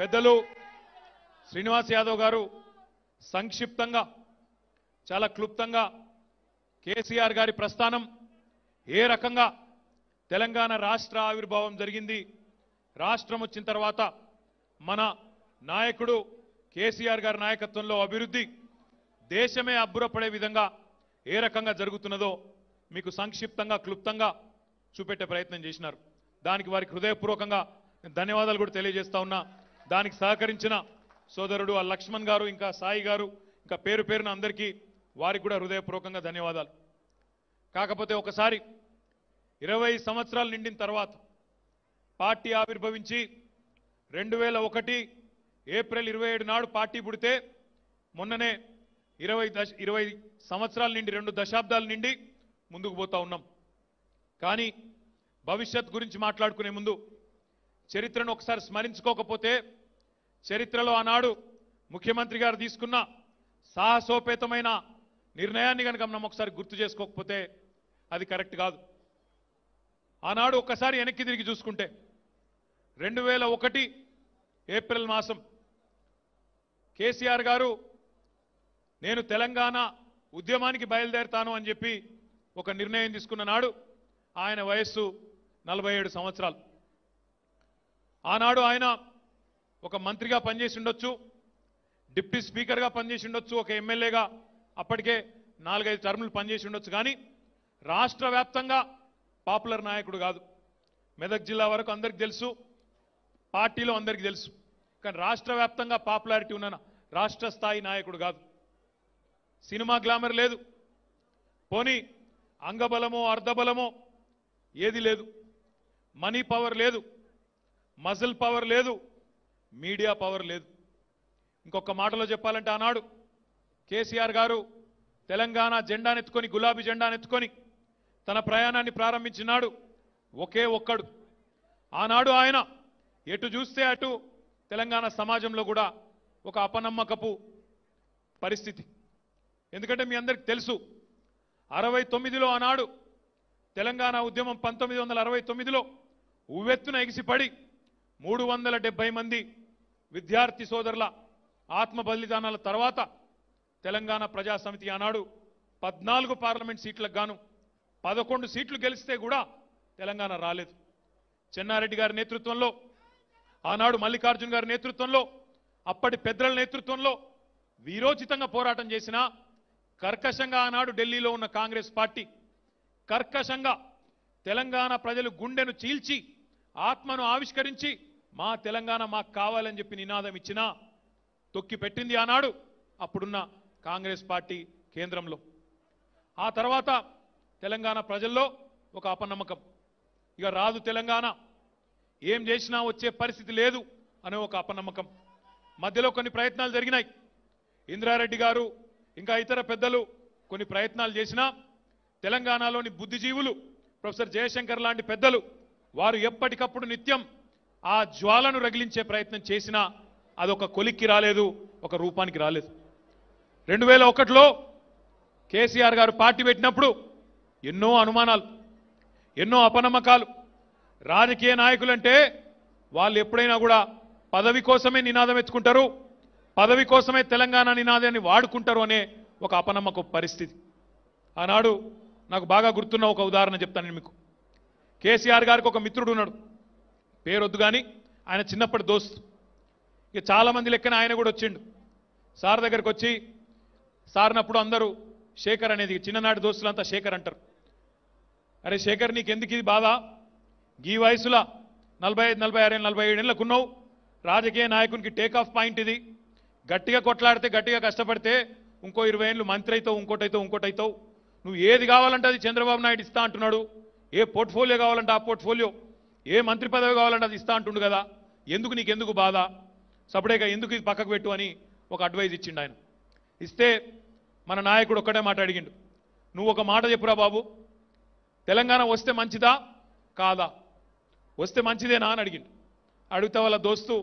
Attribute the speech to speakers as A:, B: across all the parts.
A: పెద్దలు శ్రీనివాస్ యాదవ్ గారు సంక్షిప్తంగా చాలా క్లుప్తంగా కేసీఆర్ గారి ప్రస్థానం ఏ రకంగా తెలంగాణ రాష్ట్ర ఆవిర్భావం జరిగింది రాష్ట్రం వచ్చిన తర్వాత మన నాయకుడు కేసీఆర్ గారి నాయకత్వంలో అభివృద్ధి దేశమే అబ్బురపడే విధంగా ఏ రకంగా జరుగుతున్నదో మీకు సంక్షిప్తంగా క్లుప్తంగా చూపెట్టే ప్రయత్నం చేసినారు దానికి వారికి హృదయపూర్వకంగా ధన్యవాదాలు కూడా తెలియజేస్తా ఉన్నా దానికి సహకరించిన సోదరుడు ఆ లక్ష్మణ్ గారు ఇంకా సాయి గారు ఇంకా పేరు పేరున అందరికీ వారికి కూడా హృదయపూర్వకంగా ధన్యవాదాలు కాకపోతే ఒకసారి ఇరవై సంవత్సరాలు నిండిన తర్వాత పార్టీ ఆవిర్భవించి రెండు వేల ఒకటి ఏప్రిల్ ఇరవై ఏడు నాడు పార్టీ పుడితే మొన్ననే ఇరవై దశ ఇరవై సంవత్సరాల నిండి రెండు దశాబ్దాల నిండి ముందుకు పోతా ఉన్నాం కానీ భవిష్యత్ గురించి మాట్లాడుకునే ముందు చరిత్రను ఒకసారి స్మరించుకోకపోతే చరిత్రలో ఆనాడు ముఖ్యమంత్రి గారు తీసుకున్న సాహసోపేతమైన నిర్ణయాన్ని కనుక మనం ఒకసారి గుర్తు చేసుకోకపోతే అది కరెక్ట్ కాదు ఆనాడు ఒక్కసారి వెనక్కి తిరిగి చూసుకుంటే రెండు వేల ఒకటి ఏప్రిల్ మాసం కేసీఆర్ గారు నేను తెలంగాణ ఉద్యమానికి బయలుదేరుతాను అని చెప్పి ఒక నిర్ణయం తీసుకున్న నాడు ఆయన వయస్సు నలభై సంవత్సరాలు ఆనాడు ఆయన ఒక మంత్రిగా పనిచేసి ఉండొచ్చు డిప్యూటీ స్పీకర్గా పనిచేసి ఉండొచ్చు ఒక ఎమ్మెల్యేగా అప్పటికే నాలుగైదు టర్ములు పనిచేసి ఉండొచ్చు కానీ రాష్ట్ర వ్యాప్తంగా పాపులర్ నాయకుడు కాదు మెదక్ జిల్లా వరకు అందరికి తెలుసు పార్టీలో అందరికి తెలుసు కానీ రాష్ట్ర వ్యాప్తంగా పాపులారిటీ ఉన్న రాష్ట్ర స్థాయి నాయకుడు కాదు సినిమా గ్లామర్ లేదు పోనీ అంగబలమో అర్ధబలమో ఏది లేదు మనీ పవర్ లేదు మజిల్ పవర్ లేదు మీడియా పవర్ లేదు ఇంకొక మాటలో చెప్పాలంటే ఆనాడు కేసీఆర్ గారు తెలంగాణ జెండానెత్తుకొని గులాబీ జెండానెత్తుకొని తన ప్రయాణాన్ని ప్రారంభించినాడు ఒకే ఒక్కడు ఆనాడు ఆయన ఎటు చూస్తే అటు తెలంగాణ సమాజంలో కూడా ఒక అపనమ్మకపు పరిస్థితి ఎందుకంటే మీ అందరికి తెలుసు అరవై తొమ్మిదిలో ఆనాడు తెలంగాణ ఉద్యమం పంతొమ్మిది వందల అరవై తొమ్మిదిలో ఉవ్వెత్తున ఎగిసిపడి మూడు వందల డెబ్బై మంది విద్యార్థి సోదరుల ఆత్మ బలిదానాల తర్వాత తెలంగాణ ప్రజాసమితి ఆనాడు పద్నాలుగు పార్లమెంట్ సీట్లకు గాను పదకొండు సీట్లు గెలిస్తే కూడా తెలంగాణ రాలేదు చెన్నారెడ్డి గారి నేతృత్వంలో ఆనాడు మల్లికార్జున్ గారి నేతృత్వంలో అప్పటి పెద్దల నేతృత్వంలో వీరోచితంగా పోరాటం చేసిన కర్కశంగా ఆనాడు ఢిల్లీలో ఉన్న కాంగ్రెస్ పార్టీ కర్కశంగా తెలంగాణ ప్రజలు గుండెను చీల్చి ఆత్మను ఆవిష్కరించి మా తెలంగాణ మాకు కావాలని చెప్పి నినాదం ఇచ్చినా తొక్కి పెట్టింది ఆనాడు అప్పుడున్న కాంగ్రెస్ పార్టీ కేంద్రంలో ఆ తర్వాత తెలంగాణ ప్రజల్లో ఒక అపనమ్మకం ఇక రాదు తెలంగాణ ఏం చేసినా వచ్చే పరిస్థితి లేదు అనే ఒక అపనమ్మకం మధ్యలో కొన్ని ప్రయత్నాలు జరిగినాయి ఇంద్రారెడ్డి గారు ఇంకా ఇతర పెద్దలు కొన్ని ప్రయత్నాలు చేసినా తెలంగాణలోని బుద్ధిజీవులు ప్రొఫెసర్ జయశంకర్ లాంటి పెద్దలు వారు ఎప్పటికప్పుడు నిత్యం ఆ జ్వాలను రగిలించే ప్రయత్నం చేసినా అదొక కొలిక్కి రాలేదు ఒక రూపానికి రాలేదు రెండు వేల ఒకటిలో కేసీఆర్ గారు పార్టీ పెట్టినప్పుడు ఎన్నో అనుమానాలు ఎన్నో అపనమ్మకాలు రాజకీయ నాయకులంటే వాళ్ళు ఎప్పుడైనా కూడా పదవి కోసమే నినాదం ఎత్తుకుంటారు పదవి కోసమే తెలంగాణ నినాదాన్ని వాడుకుంటారు అనే ఒక అపనమ్మక పరిస్థితి ఆనాడు నాకు బాగా గుర్తున్న ఒక ఉదాహరణ చెప్తాను నేను మీకు కేసీఆర్ గారికి ఒక మిత్రుడు ఉన్నాడు పేరొద్దు కానీ ఆయన చిన్నప్పటి దోస్తు ఇక చాలామంది లెక్కన ఆయన కూడా వచ్చిండు సార్ దగ్గరకు వచ్చి సార్నప్పుడు అందరూ శేఖర్ అనేది చిన్ననాటి దోస్తులంతా శేఖర్ అంటారు అరే శేఖర్ నీకు ఎందుకు ఇది బాధ ఈ వయసులో నలభై ఐదు నలభై ఆరు నలభై ఏడేళ్ళకు ఉన్నావు రాజకీయ నాయకునికి టేక్ ఆఫ్ పాయింట్ ఇది గట్టిగా కొట్లాడితే గట్టిగా కష్టపడితే ఇంకో ఇరవై ఏళ్ళు మంత్రి అవుతావు ఇంకోటి ఇంకోటైతావు నువ్వు ఏది కావాలంటే అది చంద్రబాబు నాయుడు ఇస్తా అంటున్నాడు ఏ పోర్ట్ఫోలియో కావాలంటే ఆ పోర్ట్ఫోలియో ఏ మంత్రి పదవి కావాలంటే అది ఇస్తా అంటుండు కదా ఎందుకు నీకు ఎందుకు బాధ సపడేగా ఎందుకు ఇది పక్కకు పెట్టు అని ఒక అడ్వైజ్ ఇచ్చిండు ఆయన ఇస్తే మన నాయకుడు ఒక్కడే మాట అడిగిండు నువ్వు ఒక మాట చెప్పురా బాబు తెలంగాణ వస్తే మంచిదా కాదా వస్తే మంచిదేనా అని అడిగిండు అడిగితే వాళ్ళ దోస్తు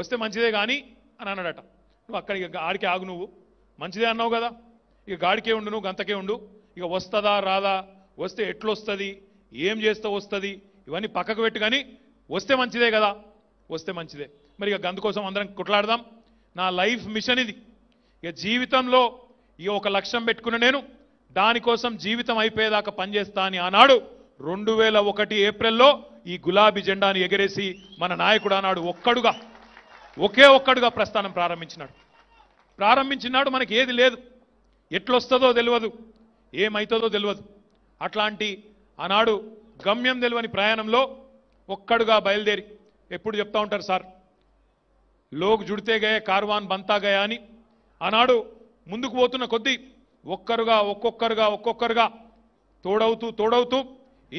A: వస్తే మంచిదే కానీ అని అన్నాడట నువ్వు అక్కడ ఇక గాడికి ఆగు నువ్వు మంచిదే అన్నావు కదా ఇక గాడికే ఉండు నువ్వు గంతకే ఉండు ఇక వస్తుందా రాదా వస్తే ఎట్లొస్తుంది ఏం చేస్తే వస్తుంది ఇవన్నీ పక్కకు పెట్టు కానీ వస్తే మంచిదే కదా వస్తే మంచిదే మరి ఇక గందు కోసం అందరం కొట్లాడదాం నా లైఫ్ మిషన్ ఇది ఇక జీవితంలో ఈ ఒక లక్ష్యం పెట్టుకున్న నేను దానికోసం జీవితం అయిపోయేదాకా పనిచేస్తా అని ఆనాడు రెండు వేల ఒకటి ఏప్రిల్లో ఈ గులాబీ జెండాను ఎగరేసి మన నాయకుడు ఆనాడు ఒక్కడుగా ఒకే ఒక్కడుగా ప్రస్థానం ప్రారంభించినాడు ప్రారంభించినాడు మనకి ఏది లేదు ఎట్లొస్తుందో తెలియదు ఏమవుతుందో తెలియదు అట్లాంటి ఆనాడు గమ్యం తెలియని ప్రయాణంలో ఒక్కడుగా బయలుదేరి ఎప్పుడు చెప్తా ఉంటారు సార్ లోక్ జుడితే గయే కార్వాన్ బంతా గయా అని ఆనాడు ముందుకు పోతున్న కొద్దీ ఒక్కరుగా ఒక్కొక్కరుగా ఒక్కొక్కరుగా తోడవుతూ తోడవుతూ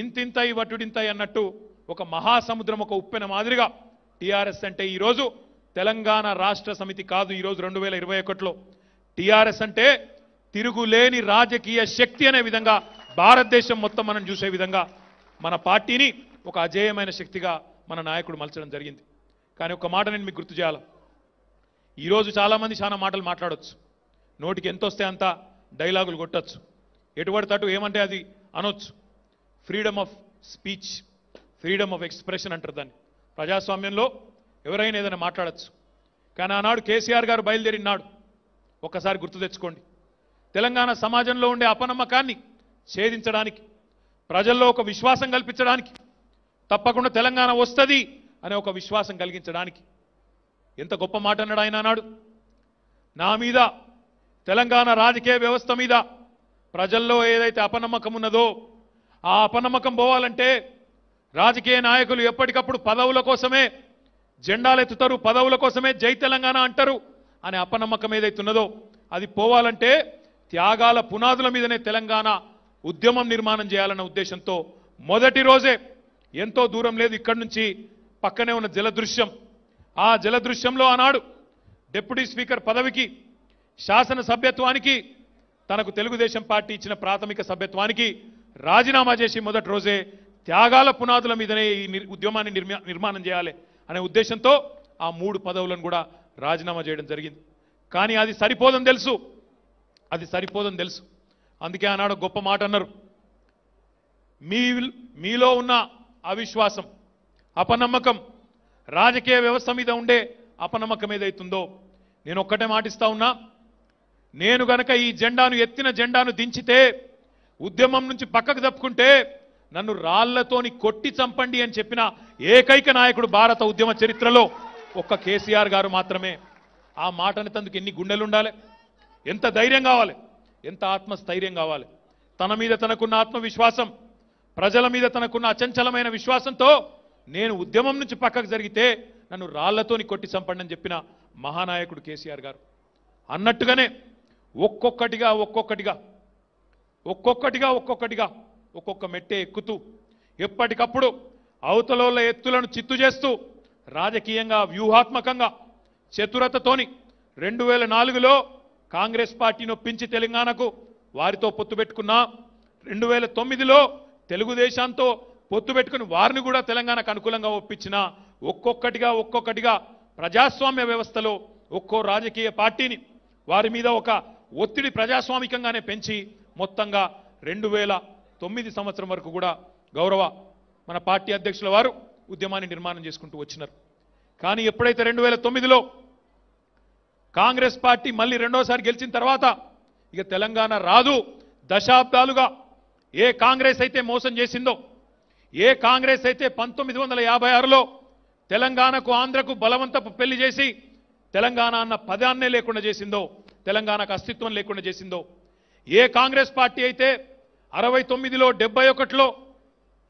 A: ఇంతింతై వట్టుడింతై అన్నట్టు ఒక మహాసముద్రం ఒక ఉప్పెన మాదిరిగా టీఆర్ఎస్ అంటే ఈరోజు తెలంగాణ రాష్ట్ర సమితి కాదు ఈరోజు రెండు వేల ఇరవై ఒకటిలో టీఆర్ఎస్ అంటే తిరుగులేని రాజకీయ శక్తి అనే విధంగా భారతదేశం మొత్తం మనం చూసే విధంగా మన పార్టీని ఒక అజేయమైన శక్తిగా మన నాయకుడు మలచడం జరిగింది కానీ ఒక మాట నేను మీకు గుర్తు చేయాలి ఈరోజు చాలామంది చాలా మాటలు మాట్లాడవచ్చు నోటికి ఎంత వస్తే అంత డైలాగులు కొట్టచ్చు ఎటువంటి తట్టు ఏమంటే అది అనొచ్చు freedom of speech freedom of expression అంటారు దాన్ని ప్రజాస్వామ్యంలో ఎవరైనా ఏదైనా మాట్లాడచ్చు కానీ ఆనాడు కేసీఆర్ గారు బయలుదేరినాడు ఒక్కసారి గుర్తు తెచ్చుకోండి తెలంగాణ సమాజంలో ఉండే అపనమ్మకాన్ని ఛేదించడానికి ప్రజల్లో ఒక విశ్వాసం కల్పించడానికి తప్పకుండా తెలంగాణ వస్తుంది అనే ఒక విశ్వాసం కలిగించడానికి ఎంత గొప్ప మాట అన్నాడు ఆయన అన్నాడు నా మీద తెలంగాణ రాజకీయ వ్యవస్థ మీద ప్రజల్లో ఏదైతే అపనమ్మకం ఉన్నదో ఆ అపనమ్మకం పోవాలంటే రాజకీయ నాయకులు ఎప్పటికప్పుడు పదవుల కోసమే ఎత్తుతారు పదవుల కోసమే జై తెలంగాణ అంటారు అనే అపనమ్మకం ఏదైతే ఉన్నదో అది పోవాలంటే త్యాగాల పునాదుల మీదనే తెలంగాణ ఉద్యమం నిర్మాణం చేయాలన్న ఉద్దేశంతో మొదటి రోజే ఎంతో దూరం లేదు ఇక్కడి నుంచి పక్కనే ఉన్న జలదృశ్యం ఆ జలదృశ్యంలో ఆనాడు డిప్యూటీ స్పీకర్ పదవికి శాసన సభ్యత్వానికి తనకు తెలుగుదేశం పార్టీ ఇచ్చిన ప్రాథమిక సభ్యత్వానికి రాజీనామా చేసి మొదటి రోజే త్యాగాల పునాదుల మీదనే ఈ ఉద్యమాన్ని నిర్మాణం చేయాలి అనే ఉద్దేశంతో ఆ మూడు పదవులను కూడా రాజీనామా చేయడం జరిగింది కానీ అది సరిపోదని తెలుసు అది సరిపోదని తెలుసు అందుకే ఆనాడు గొప్ప మాట అన్నారు మీ మీలో ఉన్న అవిశ్వాసం అపనమ్మకం రాజకీయ వ్యవస్థ మీద ఉండే అపనమ్మకం ఏదైతుందో నేను ఒక్కటే మాటిస్తా ఉన్నా నేను గనక ఈ జెండాను ఎత్తిన జెండాను దించితే ఉద్యమం నుంచి పక్కకు తప్పుకుంటే నన్ను రాళ్లతోని కొట్టి చంపండి అని చెప్పిన ఏకైక నాయకుడు భారత ఉద్యమ చరిత్రలో ఒక్క కేసీఆర్ గారు మాత్రమే ఆ మాటని తందుకు ఎన్ని గుండెలు ఉండాలి ఎంత ధైర్యం కావాలి ఎంత ఆత్మస్థైర్యం కావాలి తన మీద తనకున్న ఆత్మవిశ్వాసం ప్రజల మీద తనకున్న అచంచలమైన విశ్వాసంతో నేను ఉద్యమం నుంచి పక్కకు జరిగితే నన్ను రాళ్లతోని కొట్టి చంపండి చెప్పిన మహానాయకుడు కేసీఆర్ గారు అన్నట్టుగానే ఒక్కొక్కటిగా ఒక్కొక్కటిగా ఒక్కొక్కటిగా ఒక్కొక్కటిగా ఒక్కొక్క మెట్టే ఎక్కుతూ ఎప్పటికప్పుడు అవతలోళ్ళ ఎత్తులను చిత్తు చేస్తూ రాజకీయంగా వ్యూహాత్మకంగా చతురతతోని రెండు వేల నాలుగులో కాంగ్రెస్ పార్టీ నొప్పించి తెలంగాణకు వారితో పొత్తు పెట్టుకున్నా రెండు వేల తొమ్మిదిలో తెలుగుదేశంతో పొత్తు పెట్టుకుని వారిని కూడా తెలంగాణకు అనుకూలంగా ఒప్పించిన ఒక్కొక్కటిగా ఒక్కొక్కటిగా ప్రజాస్వామ్య వ్యవస్థలో ఒక్కో రాజకీయ పార్టీని వారి మీద ఒక ఒత్తిడి ప్రజాస్వామికంగానే పెంచి మొత్తంగా రెండు వేల తొమ్మిది సంవత్సరం వరకు కూడా గౌరవ మన పార్టీ అధ్యక్షుల వారు ఉద్యమాన్ని నిర్మాణం చేసుకుంటూ వచ్చినారు కానీ ఎప్పుడైతే రెండు వేల తొమ్మిదిలో కాంగ్రెస్ పార్టీ మళ్ళీ రెండోసారి గెలిచిన తర్వాత ఇక తెలంగాణ రాదు దశాబ్దాలుగా ఏ కాంగ్రెస్ అయితే మోసం చేసిందో ఏ కాంగ్రెస్ అయితే పంతొమ్మిది వందల యాభై ఆరులో తెలంగాణకు ఆంధ్రకు బలవంతపు పెళ్లి చేసి తెలంగాణ అన్న పదాన్నే లేకుండా చేసిందో తెలంగాణకు అస్తిత్వం లేకుండా చేసిందో ఏ కాంగ్రెస్ పార్టీ అయితే అరవై తొమ్మిదిలో డెబ్బై ఒకటిలో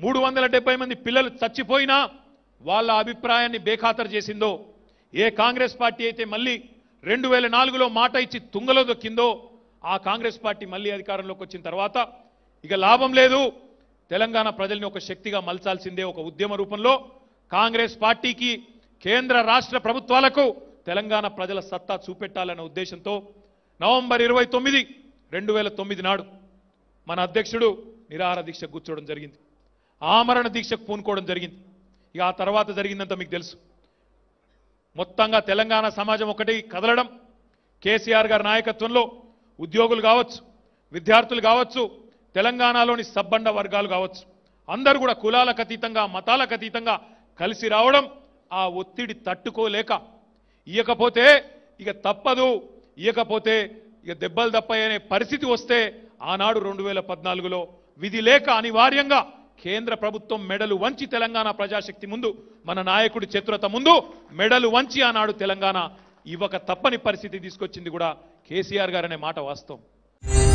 A: మూడు వందల డెబ్బై మంది పిల్లలు చచ్చిపోయినా వాళ్ళ అభిప్రాయాన్ని బేఖాతరు చేసిందో ఏ కాంగ్రెస్ పార్టీ అయితే మళ్ళీ రెండు వేల నాలుగులో మాట ఇచ్చి తుంగలో దొక్కిందో ఆ కాంగ్రెస్ పార్టీ మళ్ళీ అధికారంలోకి వచ్చిన తర్వాత ఇక లాభం లేదు తెలంగాణ ప్రజల్ని ఒక శక్తిగా మలచాల్సిందే ఒక ఉద్యమ రూపంలో కాంగ్రెస్ పార్టీకి కేంద్ర రాష్ట్ర ప్రభుత్వాలకు తెలంగాణ ప్రజల సత్తా చూపెట్టాలనే ఉద్దేశంతో నవంబర్ ఇరవై తొమ్మిది రెండు వేల తొమ్మిది నాడు మన అధ్యక్షుడు నిరాహార దీక్ష కూర్చోవడం జరిగింది ఆమరణ దీక్షకు పూనుకోవడం జరిగింది ఇక ఆ తర్వాత జరిగిందంతా మీకు తెలుసు మొత్తంగా తెలంగాణ సమాజం ఒకటి కదలడం కేసీఆర్ గారి నాయకత్వంలో ఉద్యోగులు కావచ్చు విద్యార్థులు కావచ్చు తెలంగాణలోని సబ్బండ వర్గాలు కావచ్చు అందరూ కూడా కులాలకు అతీతంగా మతాలకు అతీతంగా కలిసి రావడం ఆ ఒత్తిడి తట్టుకోలేక ఇయకపోతే ఇక తప్పదు ఇయకపోతే ఇక దెబ్బలు తప్పయనే పరిస్థితి వస్తే ఆనాడు రెండు వేల పద్నాలుగులో విధి లేక అనివార్యంగా కేంద్ర ప్రభుత్వం మెడలు వంచి తెలంగాణ ప్రజాశక్తి ముందు మన నాయకుడి చతురత ముందు మెడలు వంచి ఆనాడు తెలంగాణ ఇవ్వక తప్పని పరిస్థితి తీసుకొచ్చింది కూడా కేసీఆర్ గారనే మాట వాస్తవం